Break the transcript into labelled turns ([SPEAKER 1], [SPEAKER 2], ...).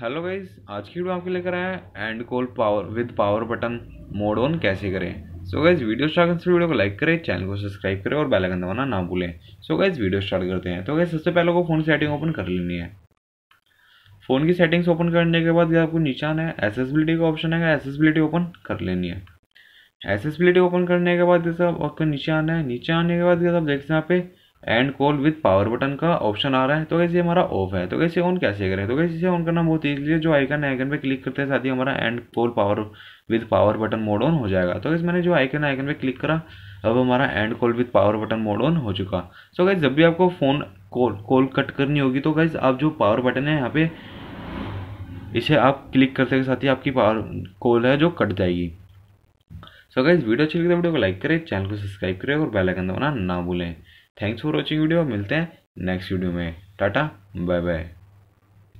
[SPEAKER 1] hello guys आज की video आपके लेकर आया है end call power with power button mode on कैसे करें सो गाइज वीडियो स्टार्ट करते वीडियो को लाइक करें चैनल को सब्सक्राइब करें और बेल आइकन दबाना ना भूलें सो गाइज वीडियो स्टार्ट करते हैं तो गाइज सबसे पहले को फ़ोन की सेटिंग ओपन कर लेनी है फ़ोन की सेटिंग्स ओपन करने के बाद आपको आना है एसेसबिलिटी का ऑप्शन है एसेसबिलिटी ओपन कर लेनी है एसेसबिलिटी ओपन करने के बाद जैसे आपको नीचे आना है नीचे आने के बाद आप देखते हैं यहाँ पे end call with power button का ऑप्शन आ रहा है तो कैसे हमारा ऑफ है तो कैसे ऑन कैसे करें तो कैसे इसे ऑन करना बहुत ईजिली है जो आइकन आइकन पे क्लिक करते हैं साथ ही हमारा end call power with power button mode on हो जाएगा तो कैसे मैंने जो आइकन आइकन पे क्लिक करा अब हमारा end call with power button mode on हो चुका सो गैस जब भी आपको फ़ोन कॉल कॉल कट करनी होगी तो गैस आप जो पावर बटन है यहाँ पे इसे आप क्लिक करते के साथ ही आपकी पावर कॉल है जो कट जाएगी सो so वीडियो अच्छी लगी तो वीडियो को लाइक करें चैनल को सब्सक्राइब करें और बेल आइकन दबाना ना भूलें थैंक्स फॉर वॉचिंग वीडियो मिलते हैं नेक्स्ट वीडियो में टाटा बाय बाय